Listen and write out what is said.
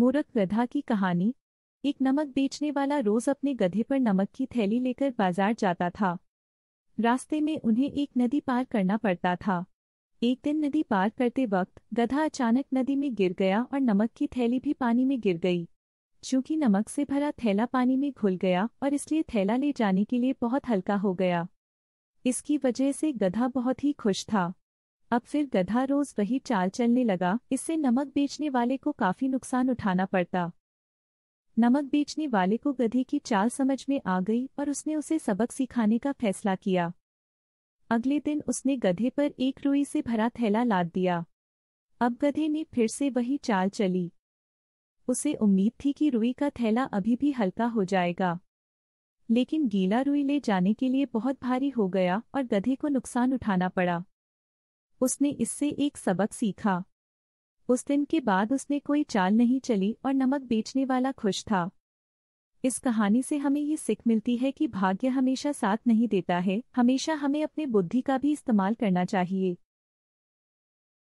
मूर्ख गधा की कहानी एक नमक बेचने वाला रोज अपने गधे पर नमक की थैली लेकर बाजार जाता था रास्ते में उन्हें एक नदी पार करना पड़ता था एक दिन नदी पार करते वक्त गधा अचानक नदी में गिर गया और नमक की थैली भी पानी में गिर गई चूंकि नमक से भरा थैला पानी में घुल गया और इसलिए थैला ले जाने के लिए बहुत हल्का हो गया इसकी वजह से गधा बहुत ही खुश था अब फिर गधा रोज वही चाल चलने लगा इससे नमक बेचने वाले को काफी नुकसान उठाना पड़ता नमक बेचने वाले को गधे की चाल समझ में आ गई और उसने उसे सबक सिखाने का फैसला किया अगले दिन उसने गधे पर एक रुई से भरा थैला लाद दिया अब गधे ने फिर से वही चाल चली उसे उम्मीद थी कि रुई का थैला अभी भी हल्का हो जाएगा लेकिन गीला रुई ले जाने के लिए बहुत भारी हो गया और गधे को नुकसान उठाना पड़ा उसने इससे एक सबक सीखा उस दिन के बाद उसने कोई चाल नहीं चली और नमक बेचने वाला खुश था इस कहानी से हमें ये सीख मिलती है कि भाग्य हमेशा साथ नहीं देता है हमेशा हमें अपने बुद्धि का भी इस्तेमाल करना चाहिए